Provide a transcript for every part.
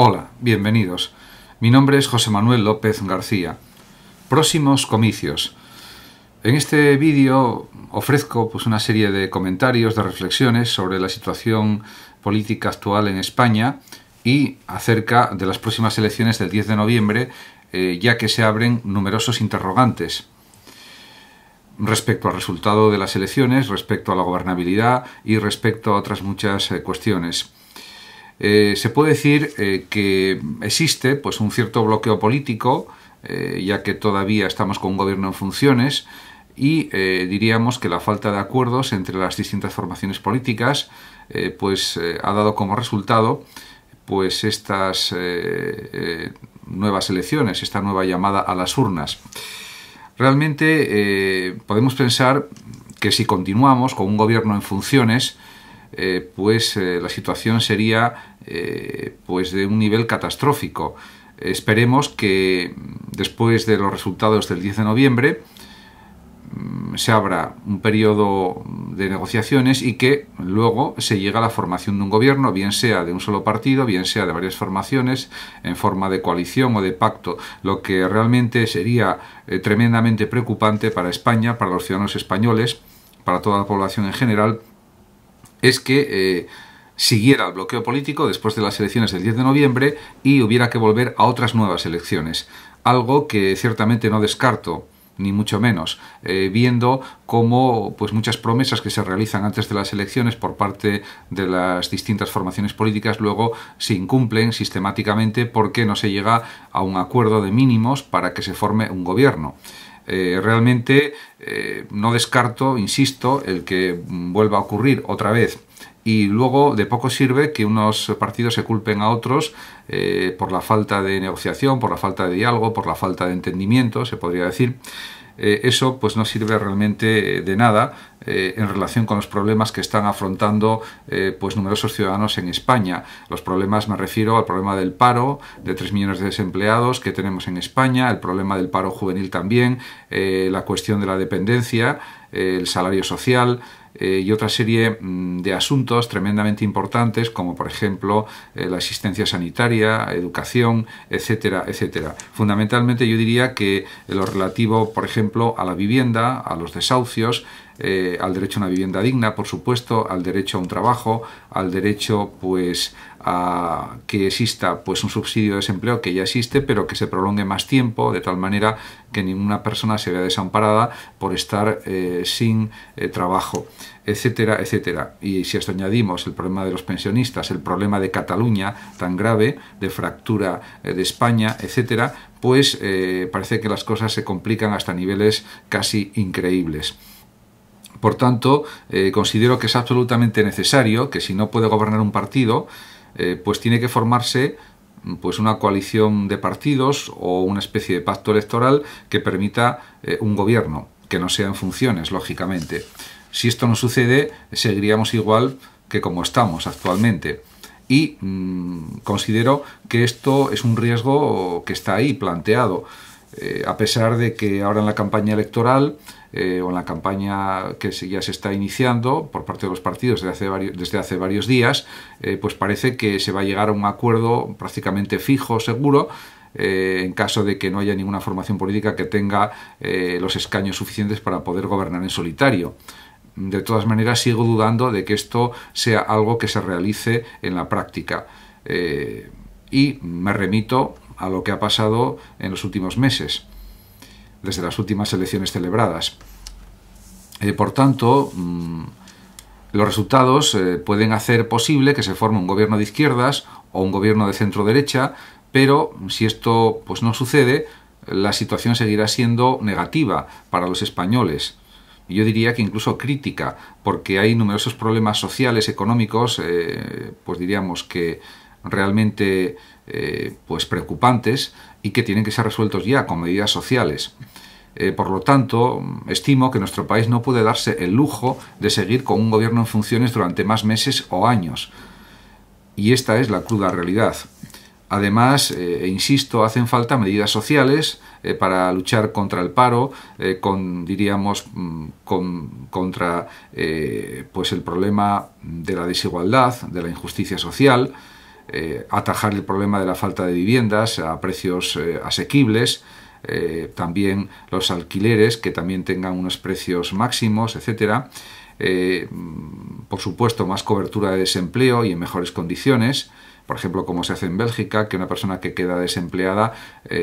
Hola, bienvenidos. Mi nombre es José Manuel López García. Próximos comicios. En este vídeo ofrezco pues, una serie de comentarios, de reflexiones sobre la situación política actual en España y acerca de las próximas elecciones del 10 de noviembre, eh, ya que se abren numerosos interrogantes respecto al resultado de las elecciones, respecto a la gobernabilidad y respecto a otras muchas eh, cuestiones. Eh, se puede decir eh, que existe pues, un cierto bloqueo político, eh, ya que todavía estamos con un gobierno en funciones, y diríamos que la falta de acuerdos entre las distintas formaciones políticas pues, ha dado como resultado pues, estas nuevas elecciones, esta nueva llamada a las urnas. Realmente podemos pensar que si continuamos con un gobierno en funciones, eh, pues eh, la situación sería eh, pues de un nivel catastrófico. Esperemos que mm, después de los resultados del 10 de noviembre mm, se abra un periodo de negociaciones y que luego se llegue a la formación de un gobierno, bien sea de un solo partido, bien sea de varias formaciones, en forma de coalición o de pacto, lo que realmente sería tremendamente preocupante para España, para los ciudadanos españoles, para toda la población en general, es que eh, siguiera el bloqueo político después de las elecciones del 10 de noviembre y hubiera que volver a otras nuevas elecciones. Algo que ciertamente no descarto ni mucho menos, eh, viendo cómo pues muchas promesas que se realizan antes de las elecciones por parte de las distintas formaciones políticas luego se incumplen sistemáticamente porque no se llega a un acuerdo de mínimos para que se forme un gobierno. Eh, realmente eh, no descarto, insisto, el que vuelva a ocurrir otra vez y luego de poco sirve que unos partidos se culpen a otros eh, por la falta de negociación, por la falta de diálogo, por la falta de entendimiento, se podría decir. Eh, eso pues no sirve realmente eh, de nada eh, en relación con los problemas que están afrontando pues numerosos ciudadanos en España. Los problemas me refiero al problema del paro de 3 millones de desempleados que tenemos en España, el problema del paro juvenil también, la cuestión de la dependencia, el salario social, eh, y otra serie mm, de asuntos tremendamente importantes, como por ejemplo eh, la asistencia sanitaria, educación, etcétera, etcétera. Fundamentalmente yo diría que lo relativo, por ejemplo, a la vivienda, a los desahucios, eh, al derecho a una vivienda digna, por supuesto, al derecho a un trabajo, al derecho pues a que exista pues un subsidio de desempleo que ya existe pero que se prolongue más tiempo de tal manera que ninguna persona se vea desamparada por estar eh, sin eh, trabajo etcétera etcétera y si esto añadimos el problema de los pensionistas el problema de Cataluña tan grave de fractura de España etcétera pues parece que las cosas se complican hasta niveles casi increíbles. Por tanto, eh, considero que es absolutamente necesario que si no puede gobernar un partido, eh, pues tiene que formarse mm, pues una coalición de partidos o una especie de pacto electoral que permita eh, un gobierno que no sea en funciones, lógicamente. Si esto no sucede, seguiríamos igual que como estamos actualmente. Y mm, considero que esto es un riesgo que está ahí planteado. Eh, a pesar de que ahora en la campaña electoral eh, o en la campaña que ya se está iniciando por parte de los partidos desde hace varios, días, eh, pues parece que se va a llegar a un acuerdo prácticamente fijo, seguro, en caso de que no haya ninguna formación política que tenga los escaños suficientes para poder gobernar en solitario. De todas maneras, sigo dudando de que esto sea algo que se realice en la práctica. y me remito a lo que ha pasado en los últimos meses, desde las últimas elecciones celebradas. Eh, por tanto, mm, los resultados eh, pueden hacer posible que se forme un gobierno de izquierdas o un gobierno de centro derecha, pero si esto pues, no sucede, la situación seguirá siendo negativa para los españoles. Yo diría que incluso crítica, porque hay numerosos problemas sociales, económicos, eh, pues diríamos que realmente eh, pues preocupantes y que tienen que ser resueltos ya con medidas sociales. Eh, por lo tanto, estimo que nuestro país no puede darse el lujo de seguir con un gobierno en funciones durante más meses o años. Y esta es la cruda realidad. Además, eh, e insisto, hacen falta medidas sociales para luchar contra el paro, con, diríamos, mm, contra pues el problema de la desigualdad, de la injusticia social. Eh, atajar el problema de la falta de viviendas a precios eh, asequibles, eh, también los alquileres que también tengan unos precios máximos, etcétera. por supuesto, más cobertura de desempleo y en mejores condiciones. Por ejemplo, como se hace en Bélgica, que una persona que queda desempleada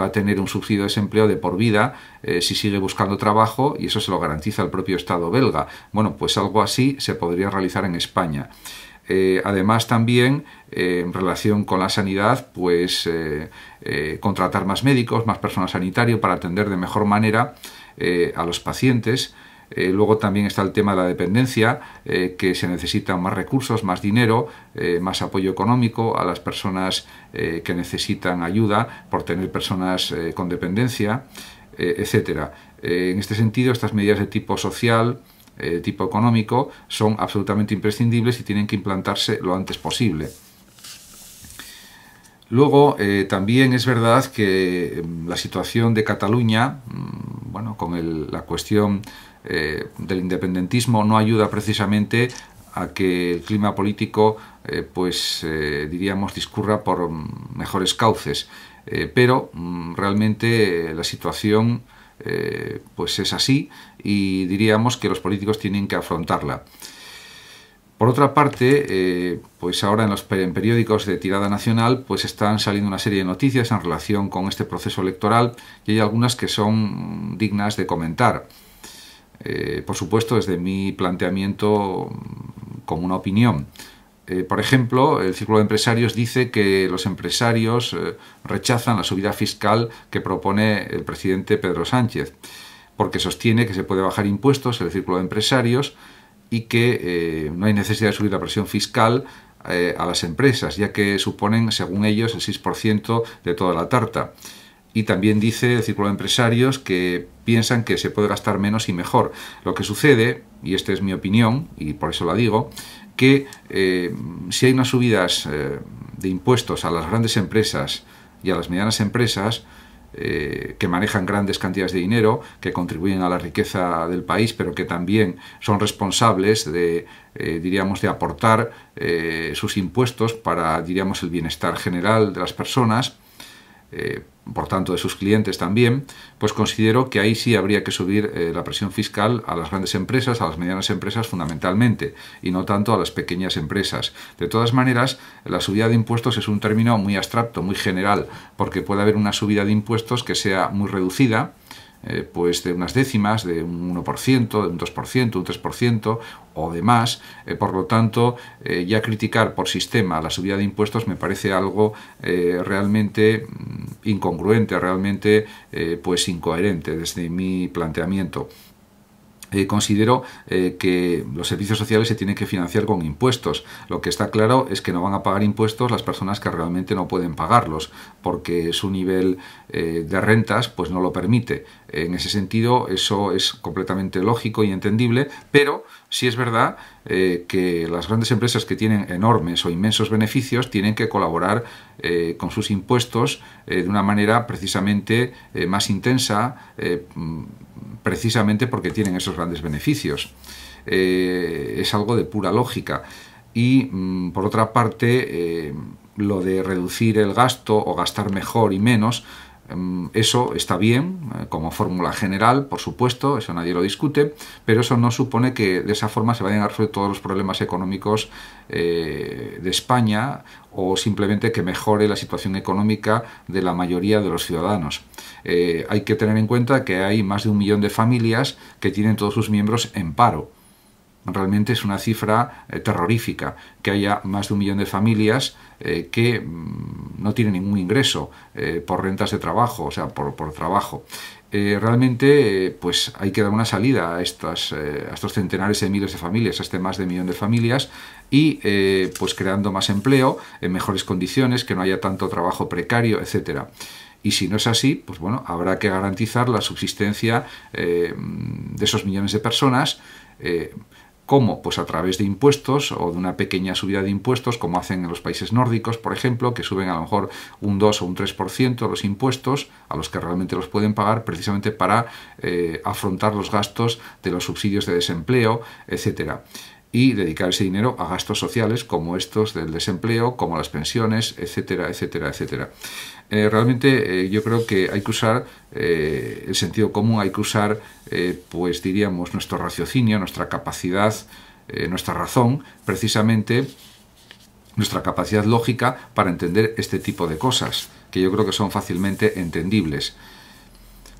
va a tener un subsidio de desempleo de por vida si sigue buscando trabajo y eso se lo garantiza el propio Estado belga. Bueno, pues algo así se podría realizar en España. Eh, además también eh, en relación con la sanidad, pues eh, contratar más médicos, más personal sanitario para atender de mejor manera a los pacientes. luego también está el tema de la dependencia, que se necesitan más recursos, más dinero, más apoyo económico a las personas que necesitan ayuda por tener personas con dependencia, etc. en este sentido, estas medidas de tipo social, eh, tipo económico son absolutamente imprescindibles y tienen que implantarse lo antes posible. Luego, eh, también es verdad que em, la situación de Cataluña, mm, bueno, con la cuestión eh, del independentismo, no ayuda precisamente a que el clima político, pues diríamos, discurra por mm, mejores cauces. pero mm, realmente la situación eh, pues es así y diríamos que los políticos tienen que afrontarla. Por otra parte, eh, pues ahora en los periódicos de tirada nacional pues están saliendo una serie de noticias en relación con este proceso electoral y hay algunas que son dignas de comentar. Eh, por supuesto, desde mi planteamiento mm, como una opinión. Eh, por ejemplo, el Círculo de Empresarios dice que los empresarios eh, rechazan la subida fiscal que propone el presidente Pedro Sánchez, porque sostiene que se puede bajar impuestos el Círculo de Empresarios y que eh, no hay necesidad de subir la presión fiscal a las empresas, ya que suponen, según ellos, el 6% de toda la tarta. Y también dice el Círculo de Empresarios que piensan que se puede gastar menos y mejor. Lo que sucede, y esta es mi opinión, y por eso la digo, que eh, si hay unas subidas eh, de impuestos a las grandes empresas y a las medianas empresas, eh, que manejan grandes cantidades de dinero, que contribuyen a la riqueza del país, pero que también son responsables de, diríamos, de aportar sus impuestos para, diríamos, el bienestar general de las personas, eh, por tanto de sus clientes también, pues considero que ahí sí habría que subir eh, la presión fiscal a las grandes empresas, a las medianas empresas fundamentalmente, y no tanto a las pequeñas empresas. De todas maneras, la subida de impuestos es un término muy abstracto, muy general, porque puede haber una subida de impuestos que sea muy reducida, eh, pues de unas décimas, de un 1%, de un 2%, un 3% o demás. Eh, por lo tanto, eh, ya criticar por sistema la subida de impuestos me parece algo realmente mm, incongruente, realmente pues incoherente desde mi planteamiento. Eh, considero eh, que los servicios sociales se tienen que financiar con impuestos. Lo que está claro es que no van a pagar impuestos las personas que realmente no pueden pagarlos, porque su nivel eh, de rentas pues no lo permite. En ese sentido, eso es completamente lógico y entendible, pero si es verdad eh, que las grandes empresas que tienen enormes o inmensos beneficios tienen que colaborar eh, con sus impuestos eh, de una manera precisamente más intensa, mm, precisamente porque tienen esos grandes beneficios. es algo de pura lógica. Y mm, por otra parte, lo de reducir el gasto o gastar mejor y menos, Em, eso está bien eh, como fórmula general, por supuesto, eso nadie lo discute, pero eso no supone que de esa forma se vayan a resolver todos los problemas económicos eh, de España o simplemente que mejore la situación económica de la mayoría de los ciudadanos. Eh, hay que tener en cuenta que hay más de un millón de familias que tienen todos sus miembros en paro realmente es una cifra eh, terrorífica, que haya más de un millón de familias eh, que mm, no tienen ningún ingreso eh, por rentas de trabajo, o sea, por, trabajo. realmente, pues hay que dar una salida a, estas, estos centenares de miles de familias, a este más de millón de familias, y pues creando más empleo, en mejores condiciones, que no haya tanto trabajo precario, etcétera y si no es así, pues bueno, habrá que garantizar la subsistencia de esos millones de personas. ¿Cómo? Pues a través de impuestos o de una pequeña subida de impuestos, como hacen en los países nórdicos, por ejemplo, que suben a lo mejor un 2 o un 3% los impuestos a los que realmente los pueden pagar, precisamente para eh, afrontar los gastos de los subsidios de desempleo, etcétera y dedicar ese dinero a gastos sociales como estos del desempleo, como las pensiones, etcétera, etcétera, etcétera. Eh, realmente eh, yo creo que hay que usar eh, el sentido común, hay que usar, pues diríamos, nuestro raciocinio, nuestra capacidad, nuestra razón, precisamente nuestra capacidad lógica para entender este tipo de cosas, que yo creo que son fácilmente entendibles.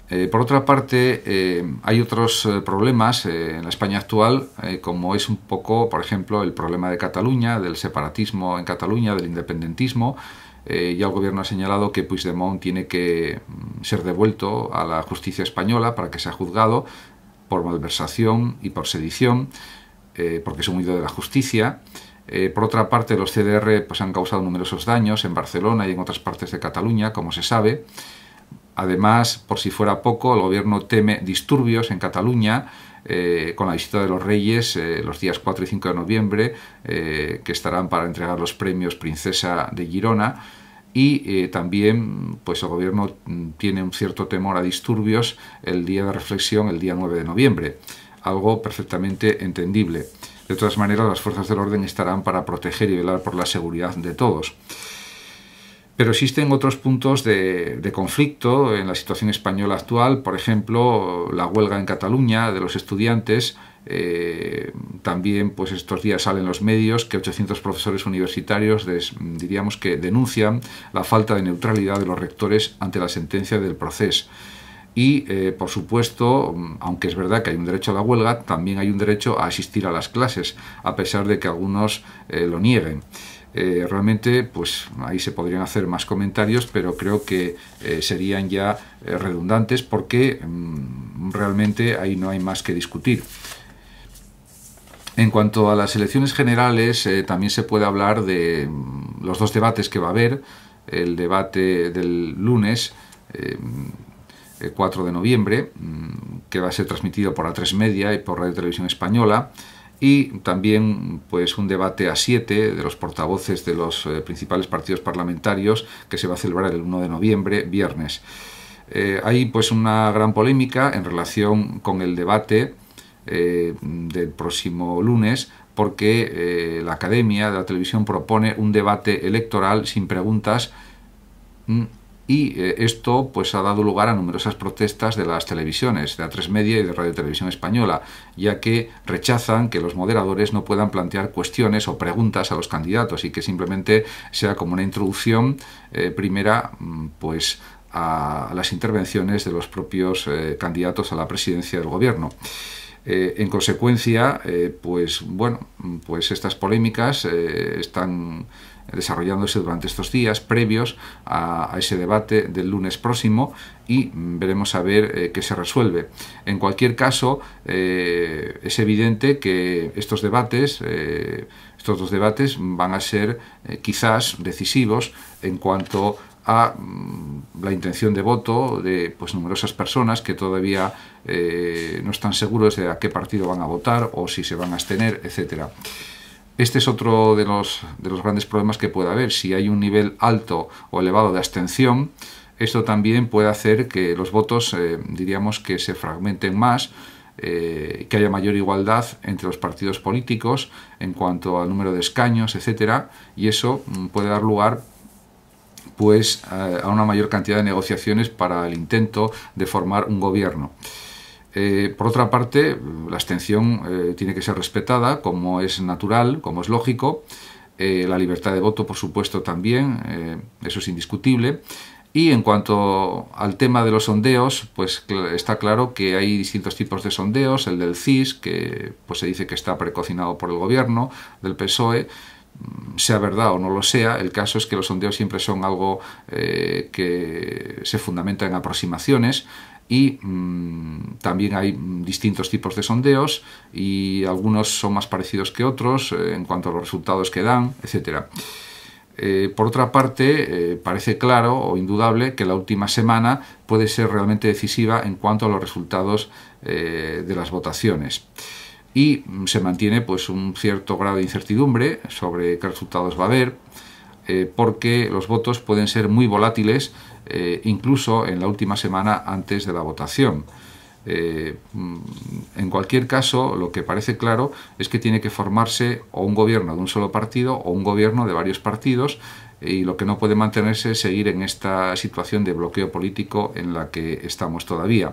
Eh, por otra parte, eh, hay otros eh, problemas en la España actual, como es un poco, por ejemplo, el problema de Cataluña, del separatismo en Cataluña, del independentismo. ya el gobierno ha señalado que Puigdemont tiene que mm, ser devuelto a la justicia española para que sea juzgado por malversación y por sedición, porque es un huido de la justicia. por otra parte, los CDR pues, han causado numerosos daños en Barcelona y en otras partes de Cataluña, como se sabe. Además, por si fuera poco, el gobierno teme disturbios en Cataluña eh, con la visita de los reyes eh, los días 4 y 5 de noviembre, eh, que estarán para entregar los premios Princesa de Girona. Y también pues el gobierno mm, tiene un cierto temor a disturbios el día de reflexión, el día 9 de noviembre. Algo perfectamente entendible. De todas maneras, las fuerzas del orden estarán para proteger y velar por la seguridad de todos. Pero existen otros puntos de, conflicto en la situación española actual, por ejemplo, la huelga en Cataluña de los estudiantes. Eh, también, pues estos días salen los medios que 800 profesores universitarios, diríamos que denuncian la falta de neutralidad de los rectores ante la sentencia del proceso. Y, eh, por supuesto, aunque es verdad que hay un derecho a la huelga, también hay un derecho a asistir a las clases, a pesar de que algunos eh, lo nieguen. Eh, realmente pues ahí se podrían hacer más comentarios, pero creo que eh, serían ya eh, redundantes porque mm, realmente ahí no hay más que discutir. En cuanto a las elecciones generales, también se puede hablar de mm, los dos debates que va a haber, el debate del lunes, 4 de noviembre, mm, que va a ser transmitido por A3 Media y por Radio Televisión Española, y también pues un debate a siete de los portavoces de los eh, principales partidos parlamentarios que se va a celebrar el 1 de noviembre, viernes. Eh, hay pues una gran polémica en relación con el debate eh, del próximo lunes porque la Academia de la Televisión propone un debate electoral sin preguntas mm, y eh, esto pues ha dado lugar a numerosas protestas de las televisiones, de A3 Media y de Radio Televisión Española, ya que rechazan que los moderadores no puedan plantear cuestiones o preguntas a los candidatos y que simplemente sea como una introducción eh, primera mm, pues a las intervenciones de los propios eh, candidatos a la presidencia del gobierno. Eh, en consecuencia, eh, pues bueno, pues estas polémicas eh, están desarrollándose durante estos días previos a, ese debate del lunes próximo y veremos a ver qué se resuelve. En cualquier caso, es evidente que estos debates, estos dos debates van a ser quizás decisivos en cuanto a mm, la intención de voto de pues, numerosas personas que todavía eh, no están seguros de a qué partido van a votar o si se van a abstener, etcétera. Este es otro de los, de los grandes problemas que puede haber. Si hay un nivel alto o elevado de abstención, esto también puede hacer que los votos, eh, diríamos, que se fragmenten más, eh, que haya mayor igualdad entre los partidos políticos en cuanto al número de escaños, etcétera, y eso mm, puede dar lugar pues a una mayor cantidad de negociaciones para el intento de formar un gobierno. Eh, por otra parte, la abstención eh, tiene que ser respetada, como es natural, como es lógico. la libertad de voto, por supuesto, también, eso es indiscutible. Y en cuanto al tema de los sondeos, pues está claro que hay distintos tipos de sondeos, el del CIS, que pues, se dice que está precocinado por el gobierno del PSOE, sea verdad o no lo sea, el caso es que los sondeos siempre son algo eh, que se fundamenta en aproximaciones y mm, también hay distintos tipos de sondeos y algunos son más parecidos que otros eh, en cuanto a los resultados que dan, etcétera eh, por otra parte, parece claro o indudable que la última semana puede ser realmente decisiva en cuanto a los resultados de las votaciones y se mantiene pues un cierto grado de incertidumbre sobre qué resultados va a haber, eh, porque los votos pueden ser muy volátiles eh, incluso en la última semana antes de la votación. Eh, en cualquier caso, lo que parece claro es que tiene que formarse o un gobierno de un solo partido o un gobierno de varios partidos y lo que no puede mantenerse es seguir en esta situación de bloqueo político en la que estamos todavía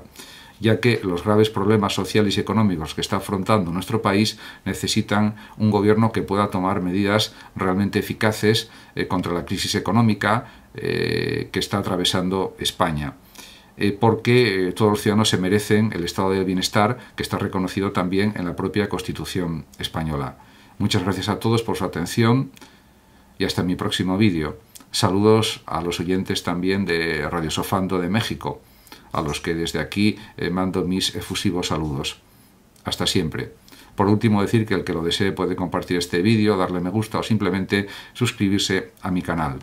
ya que los graves problemas sociales y económicos que está afrontando nuestro país necesitan un gobierno que pueda tomar medidas realmente eficaces eh, contra la crisis económica eh, que está atravesando España. Eh, porque todos los ciudadanos se merecen el estado de bienestar que está reconocido también en la propia Constitución española. Muchas gracias a todos por su atención y hasta mi próximo vídeo. Saludos a los oyentes también de Radio Sofando de México a los que desde aquí eh, mando mis efusivos saludos. Hasta siempre. Por último, decir que el que lo desee puede compartir este vídeo, darle me gusta o simplemente suscribirse a mi canal.